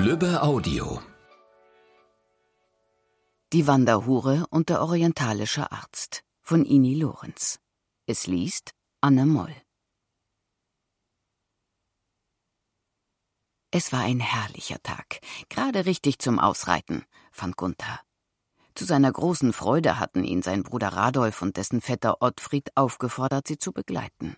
Lübbe Audio Die Wanderhure und der orientalische Arzt von Ini Lorenz. Es liest Anne Moll. Es war ein herrlicher Tag, gerade richtig zum Ausreiten, fand Gunther. Zu seiner großen Freude hatten ihn sein Bruder Radolf und dessen Vetter Ottfried aufgefordert, sie zu begleiten.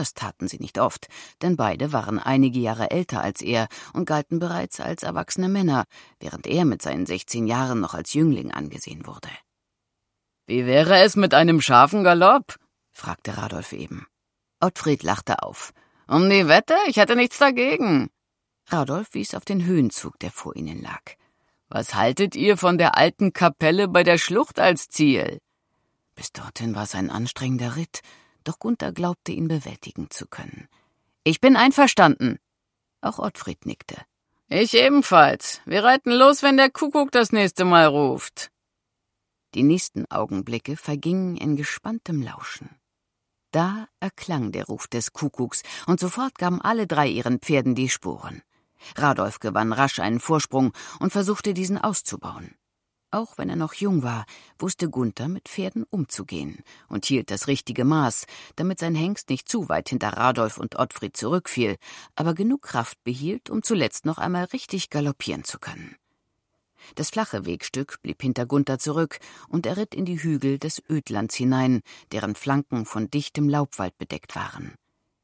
Das taten sie nicht oft, denn beide waren einige Jahre älter als er und galten bereits als erwachsene Männer, während er mit seinen 16 Jahren noch als Jüngling angesehen wurde. Wie wäre es mit einem scharfen Galopp? fragte Radolf eben. Ottfried lachte auf. Um die Wette, ich hätte nichts dagegen. Radolf wies auf den Höhenzug, der vor ihnen lag. Was haltet ihr von der alten Kapelle bei der Schlucht als Ziel? Bis dorthin war es ein anstrengender Ritt, doch Gunther glaubte, ihn bewältigen zu können. Ich bin einverstanden. Auch Ottfried nickte. Ich ebenfalls. Wir reiten los, wenn der Kuckuck das nächste Mal ruft. Die nächsten Augenblicke vergingen in gespanntem Lauschen. Da erklang der Ruf des Kuckucks, und sofort gaben alle drei ihren Pferden die Sporen. Radolf gewann rasch einen Vorsprung und versuchte, diesen auszubauen. Auch wenn er noch jung war, wusste Gunther mit Pferden umzugehen und hielt das richtige Maß, damit sein Hengst nicht zu weit hinter Radolf und Ottfried zurückfiel, aber genug Kraft behielt, um zuletzt noch einmal richtig galoppieren zu können. Das flache Wegstück blieb hinter Gunther zurück, und er ritt in die Hügel des Ödlands hinein, deren Flanken von dichtem Laubwald bedeckt waren.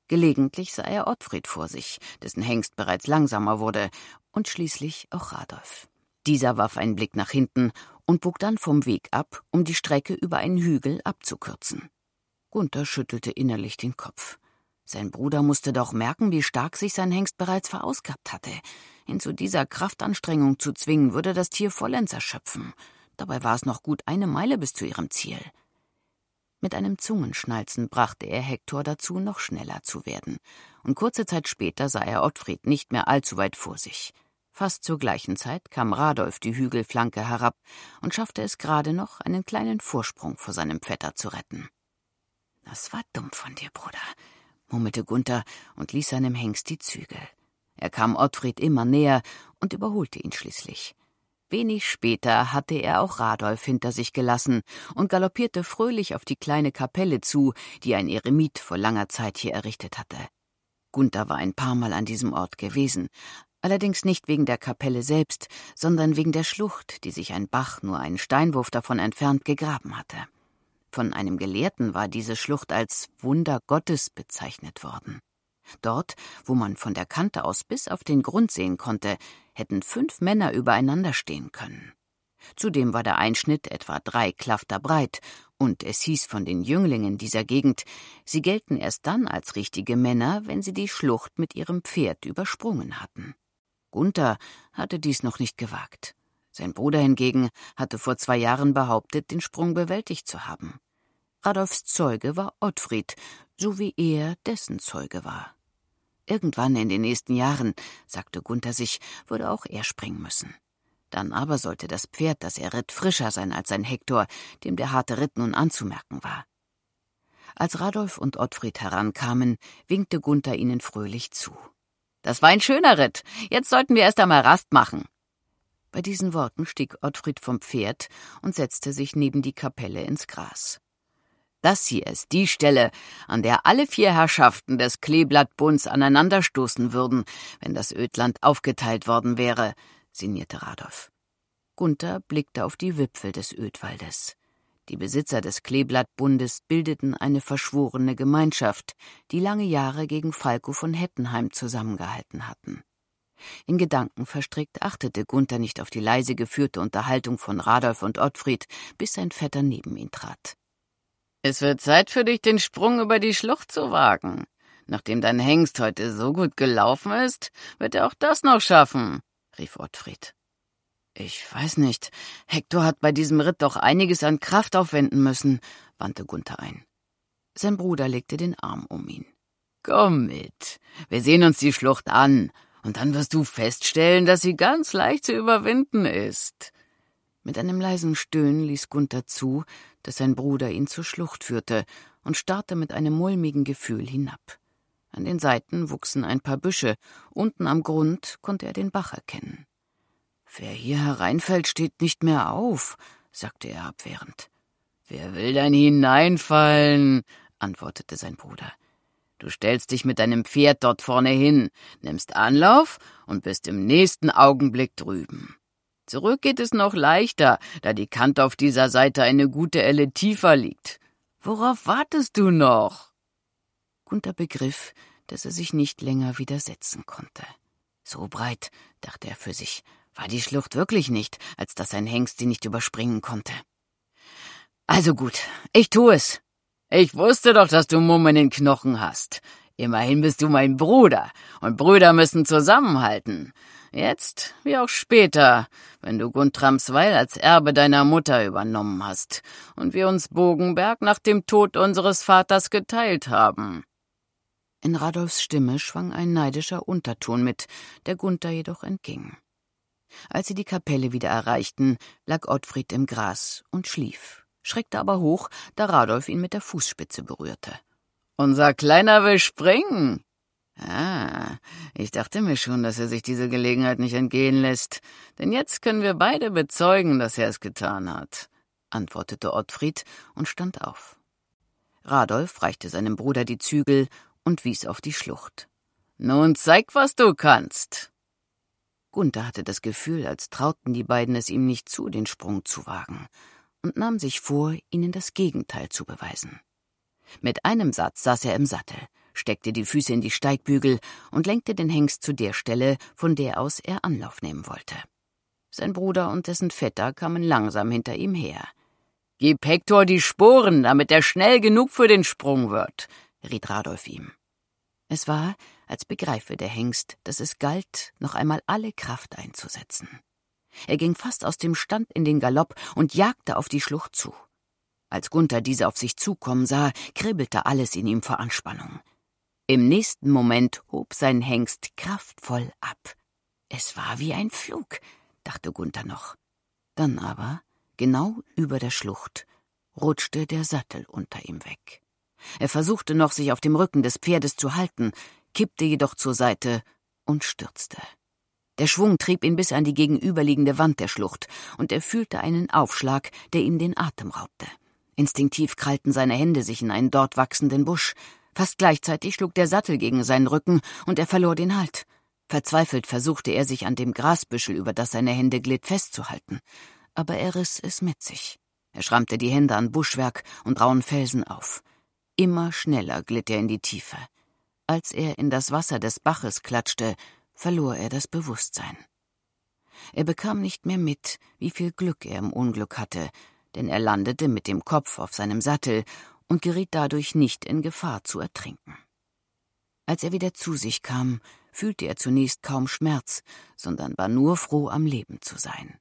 Gelegentlich sah er Ottfried vor sich, dessen Hengst bereits langsamer wurde, und schließlich auch Radolf. Dieser warf einen Blick nach hinten und bog dann vom Weg ab, um die Strecke über einen Hügel abzukürzen. Gunther schüttelte innerlich den Kopf. Sein Bruder musste doch merken, wie stark sich sein Hengst bereits verausgabt hatte. Ihn zu dieser Kraftanstrengung zu zwingen, würde das Tier vollends erschöpfen. Dabei war es noch gut eine Meile bis zu ihrem Ziel. Mit einem Zungenschnalzen brachte er Hektor dazu, noch schneller zu werden, und kurze Zeit später sah er Ottfried nicht mehr allzu weit vor sich. Fast zur gleichen Zeit kam Radolf die Hügelflanke herab und schaffte es gerade noch, einen kleinen Vorsprung vor seinem Vetter zu retten. Das war dumm von dir, Bruder, murmelte Gunther und ließ seinem Hengst die Zügel. Er kam Ottfried immer näher und überholte ihn schließlich. Wenig später hatte er auch Radolf hinter sich gelassen und galoppierte fröhlich auf die kleine Kapelle zu, die ein Eremit vor langer Zeit hier errichtet hatte. Gunther war ein paar Mal an diesem Ort gewesen, allerdings nicht wegen der Kapelle selbst, sondern wegen der Schlucht, die sich ein Bach nur einen Steinwurf davon entfernt gegraben hatte. Von einem Gelehrten war diese Schlucht als Wunder Gottes bezeichnet worden. Dort, wo man von der Kante aus bis auf den Grund sehen konnte, hätten fünf Männer übereinander stehen können. Zudem war der Einschnitt etwa drei Klafter breit, und es hieß von den Jünglingen dieser Gegend, sie gelten erst dann als richtige Männer, wenn sie die Schlucht mit ihrem Pferd übersprungen hatten. Gunther hatte dies noch nicht gewagt. Sein Bruder hingegen hatte vor zwei Jahren behauptet, den Sprung bewältigt zu haben. Radolfs Zeuge war Ottfried, so wie er dessen Zeuge war. Irgendwann in den nächsten Jahren, sagte Gunther sich, würde auch er springen müssen. Dann aber sollte das Pferd, das er ritt, frischer sein als sein Hektor, dem der harte Ritt nun anzumerken war. Als Radolf und Ottfried herankamen, winkte Gunther ihnen fröhlich zu. Das war ein schöner Ritt. Jetzt sollten wir erst einmal Rast machen. Bei diesen Worten stieg Ottfried vom Pferd und setzte sich neben die Kapelle ins Gras. Das hier ist die Stelle, an der alle vier Herrschaften des Kleeblattbunds aneinanderstoßen würden, wenn das Ödland aufgeteilt worden wäre, sinnierte Radolf. Gunther blickte auf die Wipfel des Ödwaldes. Die Besitzer des Kleeblattbundes bildeten eine verschworene Gemeinschaft, die lange Jahre gegen Falco von Hettenheim zusammengehalten hatten. In Gedanken verstrickt achtete Gunther nicht auf die leise geführte Unterhaltung von Radolf und Ottfried, bis sein Vetter neben ihn trat. Es wird Zeit für dich, den Sprung über die Schlucht zu wagen. Nachdem dein Hengst heute so gut gelaufen ist, wird er auch das noch schaffen, rief Ottfried. Ich weiß nicht. Hektor hat bei diesem Ritt doch einiges an Kraft aufwenden müssen, wandte Gunther ein. Sein Bruder legte den Arm um ihn. Komm mit. Wir sehen uns die Schlucht an, und dann wirst du feststellen, dass sie ganz leicht zu überwinden ist. Mit einem leisen Stöhnen ließ Gunther zu, dass sein Bruder ihn zur Schlucht führte, und starrte mit einem mulmigen Gefühl hinab. An den Seiten wuchsen ein paar Büsche, unten am Grund konnte er den Bach erkennen. Wer hier hereinfällt, steht nicht mehr auf, sagte er abwehrend. Wer will denn hineinfallen? antwortete sein Bruder. Du stellst dich mit deinem Pferd dort vorne hin, nimmst Anlauf und bist im nächsten Augenblick drüben. Zurück geht es noch leichter, da die Kante auf dieser Seite eine gute Elle tiefer liegt. Worauf wartest du noch? Gunther begriff, dass er sich nicht länger widersetzen konnte. So breit, dachte er für sich, war die Schlucht wirklich nicht, als dass ein Hengst sie nicht überspringen konnte. Also gut, ich tu es. Ich wusste doch, dass du Mumm in den Knochen hast. Immerhin bist du mein Bruder, und Brüder müssen zusammenhalten. Jetzt, wie auch später, wenn du Guntramsweil als Erbe deiner Mutter übernommen hast und wir uns Bogenberg nach dem Tod unseres Vaters geteilt haben. In Radolfs Stimme schwang ein neidischer Unterton mit, der Gunther jedoch entging. Als sie die Kapelle wieder erreichten, lag Ottfried im Gras und schlief, schreckte aber hoch, da Radolf ihn mit der Fußspitze berührte. Unser Kleiner will springen! Ah, ich dachte mir schon, dass er sich diese Gelegenheit nicht entgehen lässt, denn jetzt können wir beide bezeugen, dass er es getan hat, antwortete Ottfried und stand auf. Radolf reichte seinem Bruder die Zügel und wies auf die Schlucht. Nun zeig, was du kannst. Gunther hatte das Gefühl, als trauten die beiden es ihm nicht zu, den Sprung zu wagen, und nahm sich vor, ihnen das Gegenteil zu beweisen. Mit einem Satz saß er im Sattel, steckte die Füße in die Steigbügel und lenkte den Hengst zu der Stelle, von der aus er Anlauf nehmen wollte. Sein Bruder und dessen Vetter kamen langsam hinter ihm her. Gib Hektor die Sporen, damit er schnell genug für den Sprung wird, riet Radolf ihm. Es war, als begreife der Hengst, dass es galt, noch einmal alle Kraft einzusetzen. Er ging fast aus dem Stand in den Galopp und jagte auf die Schlucht zu. Als Gunther diese auf sich zukommen sah, kribbelte alles in ihm vor Anspannung. Im nächsten Moment hob sein Hengst kraftvoll ab. Es war wie ein Flug, dachte Gunther noch. Dann aber, genau über der Schlucht, rutschte der Sattel unter ihm weg. Er versuchte noch, sich auf dem Rücken des Pferdes zu halten, kippte jedoch zur Seite und stürzte. Der Schwung trieb ihn bis an die gegenüberliegende Wand der Schlucht, und er fühlte einen Aufschlag, der ihm den Atem raubte. Instinktiv krallten seine Hände sich in einen dort wachsenden Busch. Fast gleichzeitig schlug der Sattel gegen seinen Rücken, und er verlor den Halt. Verzweifelt versuchte er sich an dem Grasbüschel, über das seine Hände glitt, festzuhalten, aber er riss es mit sich. Er schrammte die Hände an Buschwerk und rauen Felsen auf. Immer schneller glitt er in die Tiefe. Als er in das Wasser des Baches klatschte, verlor er das Bewusstsein. Er bekam nicht mehr mit, wie viel Glück er im Unglück hatte, denn er landete mit dem Kopf auf seinem Sattel und geriet dadurch nicht in Gefahr zu ertrinken. Als er wieder zu sich kam, fühlte er zunächst kaum Schmerz, sondern war nur froh, am Leben zu sein.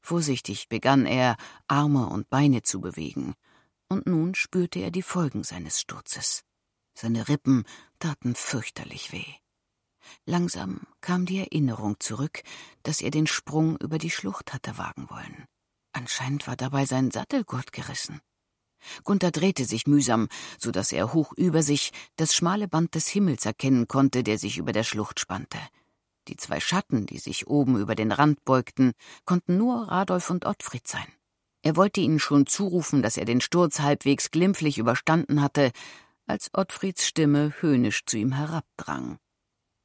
Vorsichtig begann er, Arme und Beine zu bewegen, und nun spürte er die Folgen seines Sturzes. Seine Rippen taten fürchterlich weh. Langsam kam die Erinnerung zurück, dass er den Sprung über die Schlucht hatte wagen wollen. Anscheinend war dabei sein Sattelgurt gerissen. Gunther drehte sich mühsam, so daß er hoch über sich das schmale Band des Himmels erkennen konnte, der sich über der Schlucht spannte. Die zwei Schatten, die sich oben über den Rand beugten, konnten nur Radolf und Ottfried sein. Er wollte ihnen schon zurufen, dass er den Sturz halbwegs glimpflich überstanden hatte, als Ottfrieds Stimme höhnisch zu ihm herabdrang.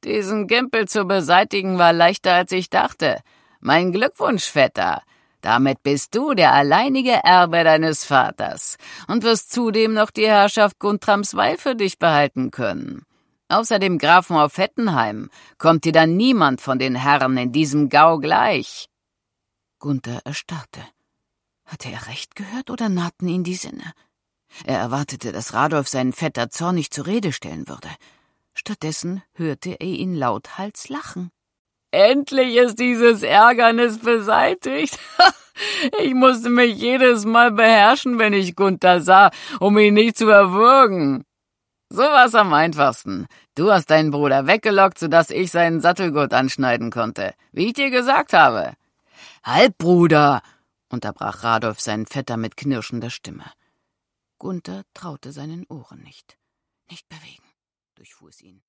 Diesen Gimpel zu beseitigen war leichter, als ich dachte. Mein Glückwunsch, Vetter. Damit bist du der alleinige Erbe deines Vaters und wirst zudem noch die Herrschaft Guntrams Guntramsweil für dich behalten können. Außer dem Grafen auf Hettenheim kommt dir dann niemand von den Herren in diesem Gau gleich. Gunther erstarrte. Hatte er recht gehört oder nahten ihn die Sinne? Er erwartete, dass Radolf seinen Vetter zornig zur Rede stellen würde. Stattdessen hörte er ihn lauthals lachen. Endlich ist dieses Ärgernis beseitigt. ich musste mich jedes Mal beherrschen, wenn ich Gunther sah, um ihn nicht zu erwürgen. So war's am einfachsten. Du hast deinen Bruder weggelockt, sodass ich seinen Sattelgurt anschneiden konnte, wie ich dir gesagt habe. Halbbruder, unterbrach Radolf seinen Vetter mit knirschender Stimme. Gunther traute seinen Ohren nicht. Nicht bewegen, durchfuhr es ihn.